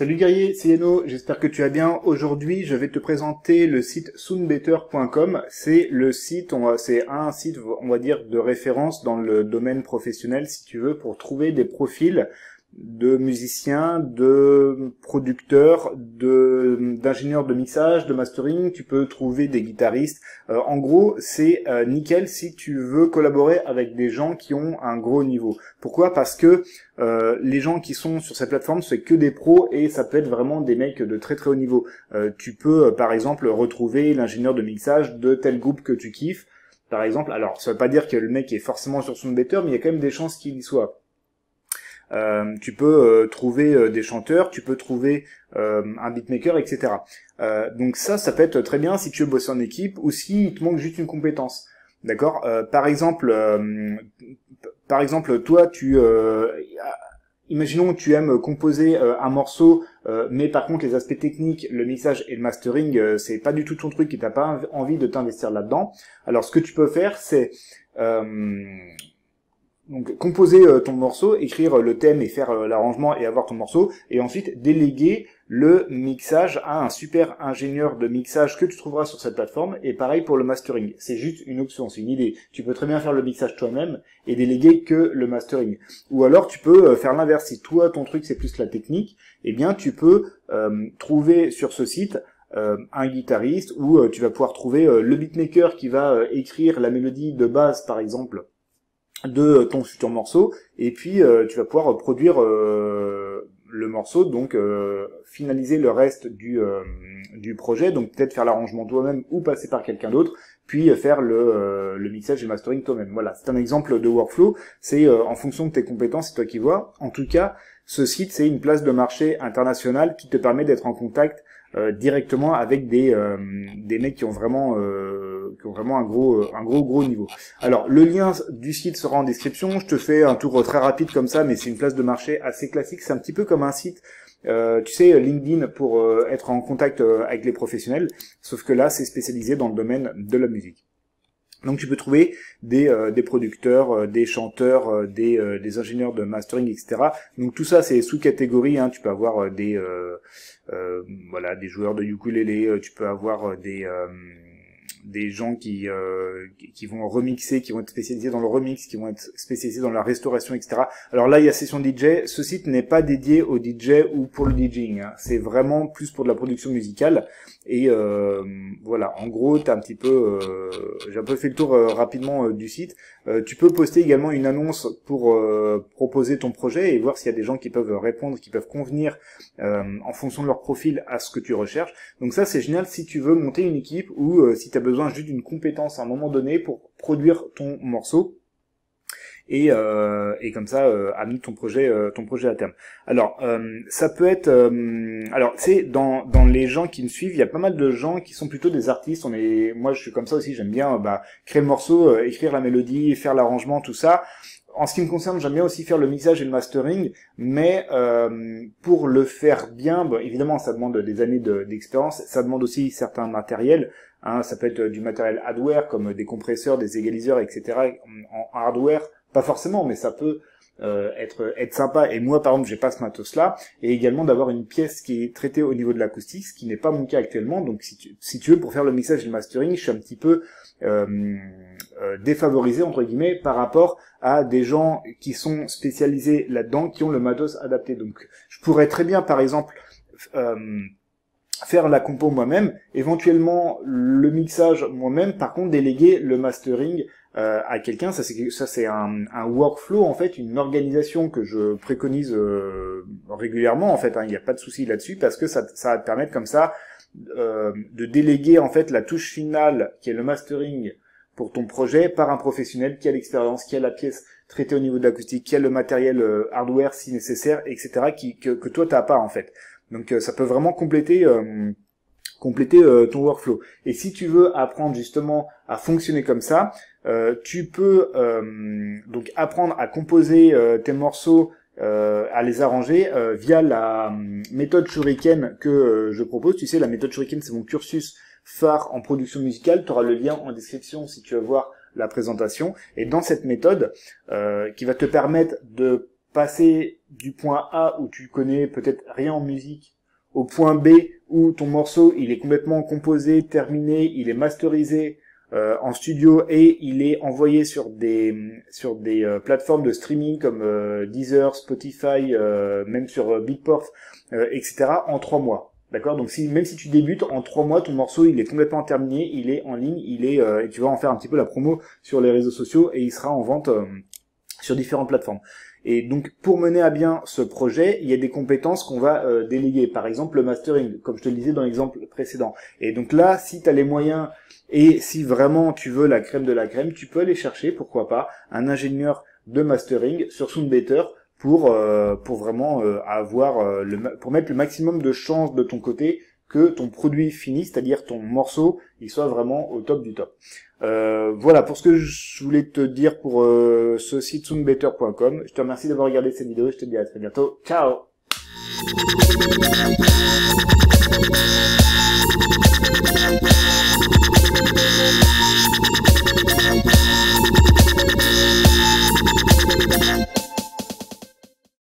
Salut guerrier, c'est Yano, j'espère que tu vas bien. Aujourd'hui, je vais te présenter le site soonbetter.com. C'est le site, on c'est un site, on va dire, de référence dans le domaine professionnel, si tu veux, pour trouver des profils de musiciens, de producteurs, de d'ingénieurs de mixage, de mastering, tu peux trouver des guitaristes. Euh, en gros, c'est euh, nickel si tu veux collaborer avec des gens qui ont un gros niveau. Pourquoi Parce que euh, les gens qui sont sur cette plateforme, c'est que des pros et ça peut être vraiment des mecs de très très haut niveau. tu peux par exemple retrouver l'ingénieur de mixage de tel groupe que tu kiffes. Par exemple, alors ça veut pas dire que le mec est forcément sur son better, mais il y a quand même des chances qu'il y soit. Euh, tu peux euh, trouver euh, des chanteurs, tu peux trouver un beatmaker, etc. donc ça, ça peut être très bien si tu veux bosser en équipe ou si il te manque juste une compétence. D'accord Par exemple, par exemple, toi, tu imaginons que tu aimes composer un morceau, mais par contre les aspects techniques, le mixage et le mastering, c'est pas du tout ton truc et t'as pas envie de t'investir là-dedans. Alors ce que tu peux faire, c'est donc composer euh, ton morceau, écrire euh, le thème et faire euh, l'arrangement et avoir ton morceau, et ensuite déléguer le mixage à un super ingénieur de mixage que tu trouveras sur cette plateforme, et pareil pour le mastering. C'est juste une option, c'est une idée. Tu peux très bien faire le mixage toi-même et déléguer que le mastering. Ou alors tu peux faire l'inverse. Si toi ton truc c'est plus la technique, eh bien tu peux trouver sur ce site un guitariste ou tu vas pouvoir trouver le beatmaker qui va écrire la mélodie de base par exemple de ton futur morceau et puis euh, tu vas pouvoir produire euh, le morceau donc euh, finaliser le reste du du projet donc peut-être faire l'arrangement toi-même ou passer par quelqu'un d'autre puis faire le, le mixage et mastering toi-même voilà c'est un exemple de workflow c'est en fonction de tes compétences c'est toi qui vois en tout cas ce site c'est une place de marché internationale qui te permet d'être en contact euh, directement avec des euh, des mecs qui ont vraiment euh, qui ont vraiment un gros un gros gros niveau. Alors le lien du site sera en description. Je te fais un tour très rapide comme ça, mais c'est une place de marché assez classique. C'est un petit peu comme un site. tu sais, LinkedIn pour être en contact avec les professionnels, sauf que là, c'est spécialisé dans le domaine de la musique. Donc tu peux trouver des, euh, des producteurs, euh, des chanteurs, euh, des, des, ingénieurs de mastering, etc. Donc tout ça c'est sous catégorie. Hein. Tu peux avoir des voilà des joueurs de ukulélé, tu peux avoir des des gens euh, qui, qui vont remixer, qui vont être spécialisés dans le remix, qui vont être spécialisés dans la restauration, etc. Alors là, il y a Session DJ. Ce site n'est pas dédié au DJ ou pour le DJing. Hein. C'est vraiment plus pour de la production musicale. Et euh, voilà, en gros, t'as un petit peu... Euh, j'ai un peu fait le tour rapidement du site. tu peux poster également une annonce pour proposer ton projet et voir s'il y a des gens qui peuvent répondre, qui peuvent convenir en fonction de leur profil à ce que tu recherches. Donc ça, c'est génial si tu veux monter une équipe ou si tu as besoin besoin juste d'une compétence à un moment donné pour produire ton morceau. Et, euh, et, comme ça euh, amener ton projet euh, ton projet à terme. Alors ça peut être alors c'est dans dans les gens qui me suivent, il y a pas mal de gens qui sont plutôt des artistes, on est moi je suis comme ça aussi, j'aime bien bah, créer le morceau, écrire la mélodie, faire l'arrangement, tout ça en ce qui me concerne, j'aime bien aussi faire le mixage et le mastering, mais euh, pour le faire bien, évidemment, ça demande des années d'expérience, ça demande aussi certains matériels. Hein. ça peut être du matériel hardware comme des compresseurs, des égaliseurs, etc. En, hardware, pas forcément, mais ça peut euh, être être sympa. Et moi, par exemple, j'ai pas ce matos-là, et également d'avoir une pièce qui est traitée au niveau de l'acoustique, ce qui n'est pas mon cas actuellement. Donc, si tu, veux, pour faire le mixage et le mastering, je suis un petit peu euh, euh, défavorisé, entre guillemets par rapport à des gens qui sont spécialisés là-dedans, qui ont le matos adapté. Donc je pourrais très bien par exemple euh, faire la compo moi-même, éventuellement le mixage moi-même, par contre déléguer le mastering euh, à quelqu'un, ça c'est ça c'est un, workflow en fait, une organisation que je préconise régulièrement en fait. Hein. Il n'y a pas de souci là-dessus parce que ça ça va permettre comme ça de déléguer en fait la touche finale qui est le mastering pour ton projet par un professionnel qui a l'expérience, qui a la pièce traitée au niveau de l'acoustique, qui a le matériel euh, hardware si nécessaire, etc. que, que toi t'as pas en fait. Donc euh, ça peut vraiment compléter euh, compléter ton workflow. Et si tu veux apprendre justement à fonctionner comme ça, tu peux donc apprendre à composer tes morceaux, à les arranger via la hum, méthode Shuriken que je propose. Tu sais, la méthode Shuriken, c'est mon cursus phare en production musicale. Tu auras le lien en description si tu veux voir la présentation. Et dans cette méthode, euh, qui va te permettre de passer du point A où tu connais peut-être rien en musique au point B où ton morceau il est complètement composé, terminé, il est masterisé euh, en studio et il est envoyé sur des sur des euh, plateformes de streaming comme Deezer, Spotify, même sur Beatport, etc. en trois mois. D'accord Donc si, même si tu débutes, en trois mois, ton morceau, il est complètement terminé, il est en ligne, il est, euh, et tu vas en faire un petit peu la promo sur les réseaux sociaux et il sera en vente euh, sur différentes plateformes. Et donc pour mener à bien ce projet, il y a des compétences qu'on va euh, déléguer. Par exemple le mastering, comme je te le disais dans l'exemple précédent. Et donc là, si tu as les moyens et si vraiment tu veux la crème de la crème, tu peux aller chercher, pourquoi pas, un ingénieur de mastering sur Soundbetter pour euh, pour vraiment euh, avoir euh, le pour mettre le maximum de chance de ton côté que ton produit fini, c'est-à-dire ton morceau, il soit vraiment au top du top. voilà pour ce que je voulais te dire pour ce site zoombetter.com Je te remercie d'avoir regardé cette vidéo. Je te dis à très bientôt. Ciao.